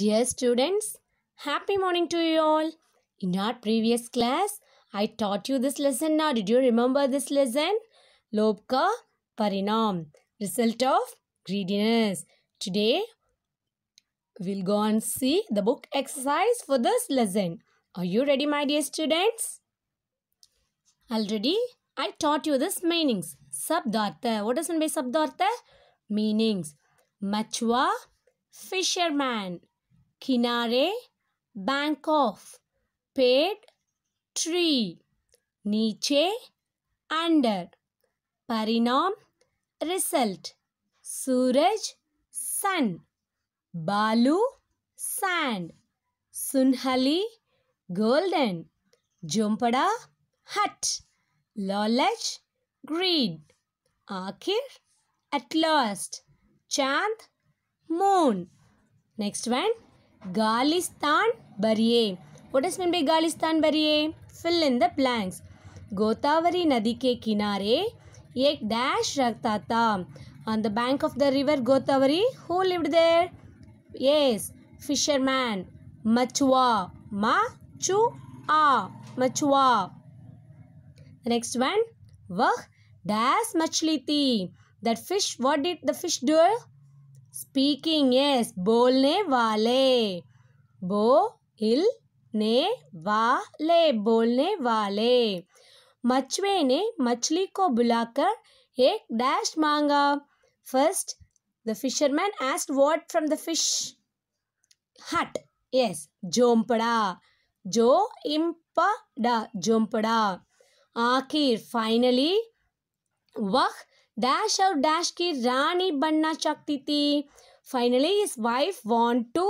Dear students, happy morning to you all. In our previous class, I taught you this lesson. Now, did you remember this lesson? Lobka parinam, result of greediness. Today, we'll go and see the book exercise for this lesson. Are you ready, my dear students? Already, I taught you this meanings. Sabdartha. What does it mean by sabdartha? Meanings. Machwa, fisherman. किनारे bank of पेड़ tree नीचे under परिणाम result सूरज sun बालू sand सुनहली golden जोमपड़ा hut लॉलेज green आखिर at चांद moon next one Galistan Bariye. What does mean by Galistan Bariye? Fill in the blanks. गोतावरी नदी के किनारे एक डैश रखता था on the bank of the river Godavari who lived there yes fisherman मछुआ मचुआ मछुआ नेक्स्ट वन वह डैश मछली थी that fish what did the fish do speaking yes बोलने वाले बो इल ने वाले बोलने वाले मछुए ने मछली को बुलाकर एक डैश मांगा first the fisherman asked what from the fish hut yes झोंपड़ा जो इम्पड़ा झोंपड़ा आखिर फाइनली वह डैश और डैश की रानी बनना चाहती थी finally his wife want to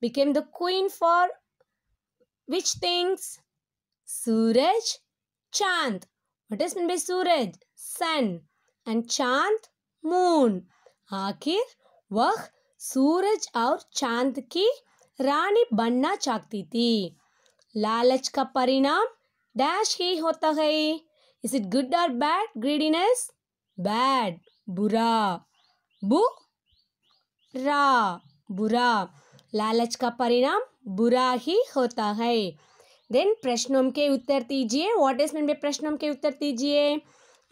become the queen for which things सूरज चांद वट इज मीन बी सूरज सन एंड चांद मून आखिर वह सूरज और चांद की रानी बनना चाहती थी लालच का परिणाम डैश ही होता है इज इट गुड और बैड ग्रीडीनेस बैड बुरा बु रा बुरा लालच का परिणाम बुरा ही होता है देन प्रश्नों के उत्तर दीजिए व्हाट इज मीन प्रश्नों के उत्तर दीजिए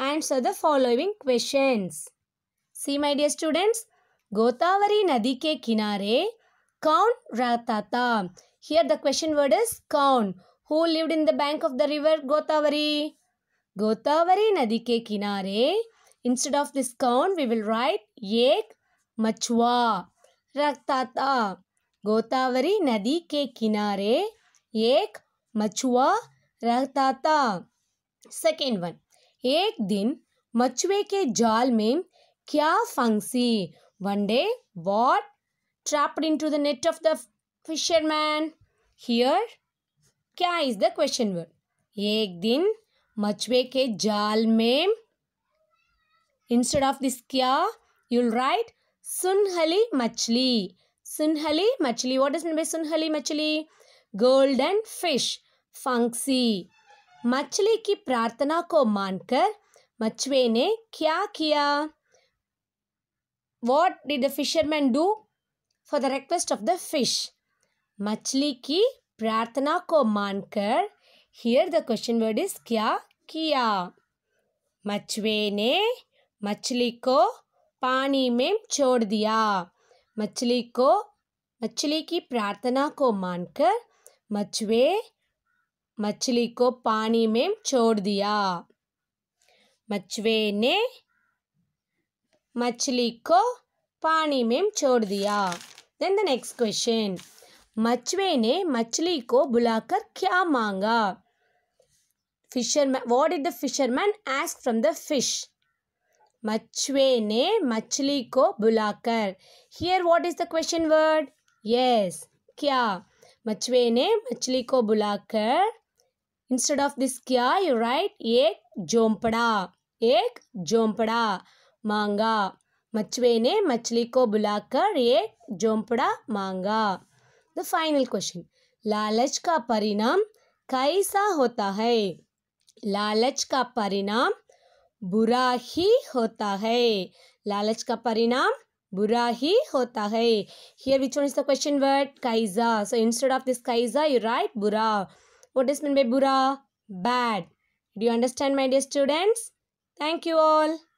answer the following questions see my dear students Godavari नदी के किनारे कौन रहता था here the question word is कौन who lived in the bank of the river Godavari Godavari नदी के किनारे Instead of this cone, we will write ek machwa raktata gotavari nadi ke kinare ek machwa raktata second one ek din machwe ke jaal mein kya में one day what trapped into the net of the fisherman. Here, kya is the question word? ek din मछुए के जाल में Instead of this kya, you'll write Sunhali Machli. Sunhali Machli. What is meant by Sunhali Machli? Golden fish. Funksy. machli ki prarthana ko mankar machwe ne kya kiya what did the fisherman do for the request of the fish machli ki prarthana ko mankar here the question word is kya kiya machwe ne मछली को पानी में छोड़ दिया मछली को मछली की प्रार्थना को मानकर मछुए मछली को पानी में छोड़ दिया मछुए ने मछली को पानी में छोड़ दिया देन द नेक्स्ट क्वेश्चन मछुए ने मछली को बुलाकर क्या मांगा fisherman what did the fisherman ask from the fish मछुए ने मछली को बुलाकर here what is the question word yes क्या मछुए ने मछली को बुलाकर इंस्टेड ऑफ दिस क्या यू राइट एक झोंपड़ा एक झोंपड़ा मांगा मछुए ने मछली को बुलाकर एक झोंपड़ा मांगा द फाइनल क्वेश्चन लालच का परिणाम कैसा होता है लालच का परिणाम बुरा ही होता है लालच का परिणाम बुरा ही होता है here which one is the question word काइजा सो इंस्टेड ऑफ दिस काइजा यू राइट बुरा वॉट इज मीन बाय बुरा bad do you understand my dear students thank you all